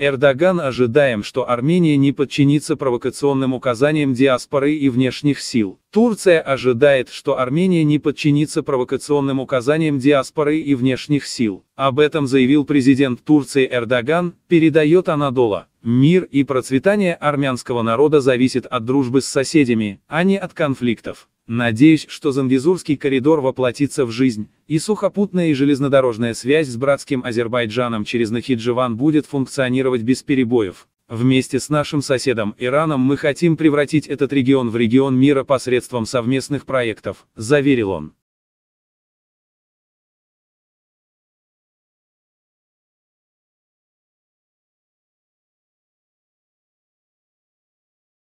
Эрдоган ожидаем, что Армения не подчинится провокационным указаниям диаспоры и внешних сил. Турция ожидает, что Армения не подчинится провокационным указаниям диаспоры и внешних сил. Об этом заявил президент Турции Эрдоган, передает Анадола. Мир и процветание армянского народа зависит от дружбы с соседями, а не от конфликтов. Надеюсь, что Занвизурский коридор воплотится в жизнь, и сухопутная и железнодорожная связь с братским Азербайджаном через Нахидживан будет функционировать без перебоев. Вместе с нашим соседом Ираном мы хотим превратить этот регион в регион мира посредством совместных проектов, заверил он.